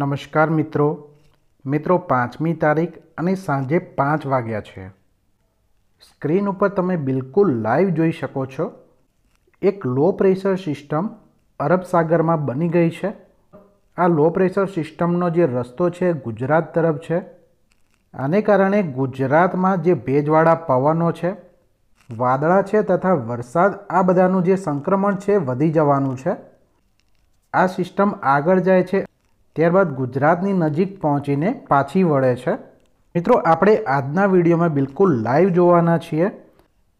નમસ્કાર મિત્રો મિત્રો પાંચમી તારીખ અને સાંજે પાંચ વાગ્યા છે સ્ક્રીન ઉપર તમે બિલકુલ લાઈવ જોઈ શકો છો એક લો પ્રેશર સિસ્ટમ અરબ સાગરમાં બની ગઈ છે આ લો પ્રેશર સિસ્ટમનો જે રસ્તો છે ગુજરાત તરફ છે આને કારણે ગુજરાતમાં જે ભેજવાળા પવનો છે વાદળા છે તથા વરસાદ આ બધાનું જે સંક્રમણ છે વધી જવાનું છે આ સિસ્ટમ આગળ જાય છે ત્યારબાદ ગુજરાતની નજીક પહોંચીને પાછી વળે છે મિત્રો આપણે આજના વિડીયોમાં બિલકુલ લાઈવ જોવાના છીએ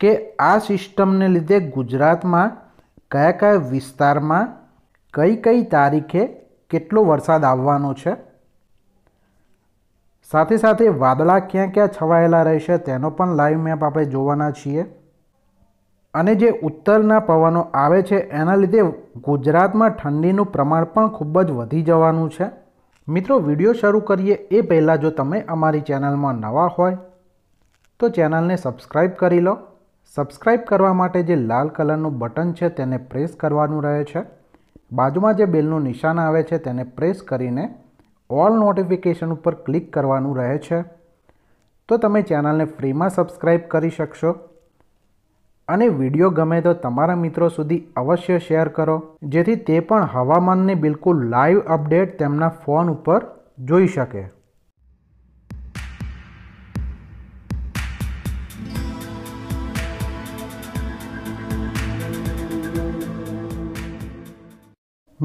કે આ સિસ્ટમને લીધે ગુજરાતમાં કયા કયા વિસ્તારમાં કઈ કઈ તારીખે કેટલો વરસાદ આવવાનો છે સાથે સાથે વાદળા ક્યાં ક્યાં છવાયેલા રહેશે તેનો પણ લાઈવ મેપ આપણે જોવાના છીએ અને જે ઉત્તરના પવનો આવે છે એના લીધે ગુજરાતમાં ઠંડીનું પ્રમાણ પણ ખૂબ જ વધી જવાનું છે મિત્રો વિડીયો શરૂ કરીએ એ પહેલાં જો તમે અમારી ચેનલમાં નવા હોય તો ચેનલને સબસ્ક્રાઈબ કરી લો સબસ્ક્રાઈબ કરવા માટે જે લાલ કલરનું બટન છે તેને પ્રેસ કરવાનું રહે છે બાજુમાં જે બેલનું નિશાન આવે છે તેને પ્રેસ કરીને ઓલ નોટિફિકેશન ઉપર ક્લિક કરવાનું રહે છે તો તમે ચેનલને ફ્રીમાં સબસ્ક્રાઈબ કરી શકશો અને વિડીયો ગમે તો તમારા મિત્રો સુધી અવશ્ય શેર કરો જેથી તે પણ હવામાનને બિલકુલ લાઈવ અપડેટ તેમના ફોન ઉપર જોઈ શકે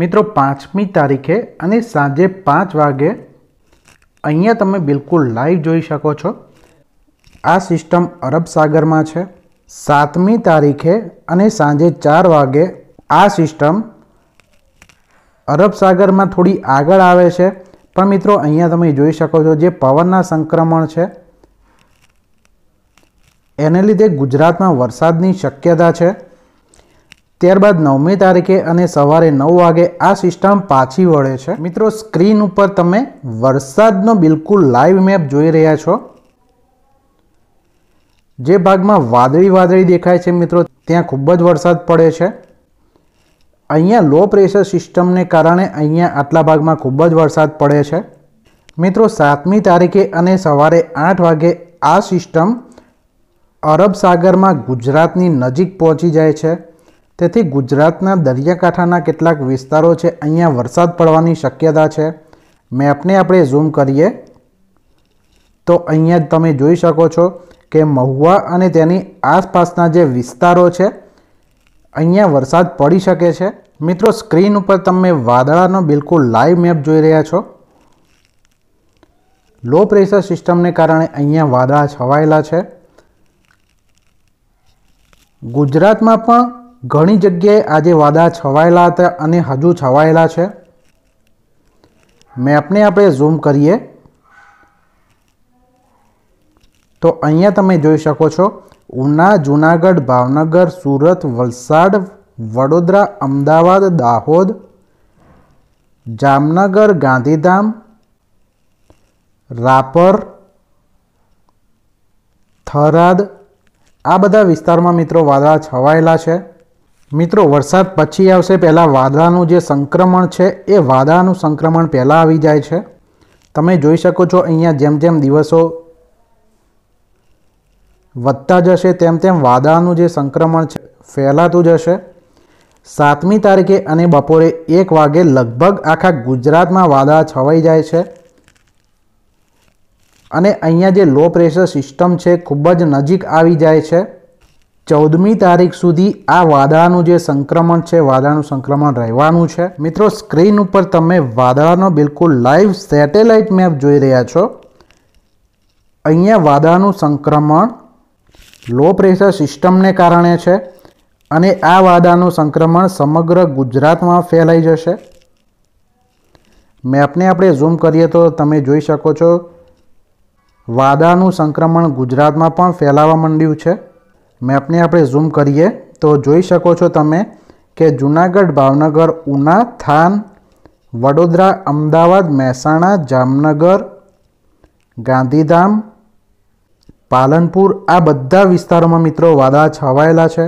મિત્રો પાંચમી તારીખે અને સાંજે પાંચ વાગે અહીંયા તમે બિલકુલ લાઈવ જોઈ શકો છો આ સિસ્ટમ અરબ સાગરમાં છે સાતમી તારીખે અને સાંજે ચાર વાગે આ સિસ્ટમ અરબ સાગરમાં થોડી આગળ આવે છે પણ મિત્રો અહીંયા તમે જોઈ શકો છો જે પવનના સંક્રમણ છે એને લીધે ગુજરાતમાં વરસાદની શક્યતા છે ત્યારબાદ નવમી તારીખે અને સવારે નવ વાગે આ સિસ્ટમ પાછી વળે છે મિત્રો સ્ક્રીન ઉપર તમે વરસાદનો બિલકુલ લાઈવ મેપ જોઈ રહ્યા છો જે ભાગમાં વાદળી વાદળી દેખાય છે મિત્રો ત્યાં ખૂબ જ વરસાદ પડે છે અહીંયા લો પ્રેશર સિસ્ટમને કારણે અહીંયા આટલા ભાગમાં ખૂબ જ વરસાદ પડે છે મિત્રો સાતમી તારીખે અને સવારે આઠ વાગે આ સિસ્ટમ અરબ સાગરમાં ગુજરાતની નજીક પહોંચી જાય છે તેથી ગુજરાતના દરિયાકાંઠાના કેટલાક વિસ્તારો છે અહીંયા વરસાદ પડવાની શક્યતા છે મેપને આપણે ઝૂમ કરીએ તો અહીંયા તમે જોઈ શકો છો કે મહુવા અને તેની આસપાસના જે વિસ્તારો છે અહીંયા વરસાદ પડી શકે છે મિત્રો સ્ક્રીન ઉપર તમે વાદળાનો બિલકુલ લાઈવ મેપ જોઈ રહ્યા છો લો પ્રેશર સિસ્ટમને કારણે અહીંયા વાદળા છવાયેલા છે ગુજરાતમાં પણ ઘણી જગ્યાએ આજે વાદળા છવાયેલા હતા અને હજુ છવાયેલા છે મેપને આપણે ઝૂમ કરીએ તો અહીંયા તમે જોઈ શકો છો ઉના જૂનાગઢ ભાવનગર સુરત વલસાડ વડોદરા અમદાવાદ દાહોદ જામનગર ગાંધીધામ રાપર થરાદ આ બધા વિસ્તારમાં મિત્રો વાદળા છવાયેલા છે મિત્રો વરસાદ પછી આવશે પહેલાં વાદળાનું જે સંક્રમણ છે એ વાદળાનું સંક્રમણ પહેલાં આવી જાય છે તમે જોઈ શકો છો અહીંયા જેમ જેમ દિવસો વધતા જશે તેમ તેમ વાદાનું જે સંક્રમણ છે ફેલાતું જશે સાતમી તારીખે અને બપોરે એક વાગે લગભગ આખા ગુજરાતમાં વાદળા છવાઈ જાય છે અને અહીંયા જે લો પ્રેશર સિસ્ટમ છે ખૂબ જ નજીક આવી જાય છે ચૌદમી તારીખ સુધી આ વાદળાનું જે સંક્રમણ છે વાદળાનું સંક્રમણ રહેવાનું છે મિત્રો સ્ક્રીન ઉપર તમે વાદળાનો બિલકુલ લાઈવ સેટેલાઇટ મેપ જોઈ રહ્યા છો અહીંયા વાદળાનું સંક્રમણ લો પ્રેશર સિસ્ટમને કારણે છે અને આ વાદાનું સંક્રમણ સમગ્ર ગુજરાતમાં ફેલાઈ જશે મેપને આપણે ઝૂમ કરીએ તો તમે જોઈ શકો છો વાદાનું સંક્રમણ ગુજરાતમાં પણ ફેલાવા માંડ્યું છે મેપને આપણે ઝૂમ કરીએ તો જોઈ શકો છો તમે કે જૂનાગઢ ભાવનગર ઉના થાન વડોદરા અમદાવાદ મહેસાણા જામનગર ગાંધીધામ પાલનપુર આ બધા વિસ્તારોમાં મિત્રો વાદળા છવાયેલા છે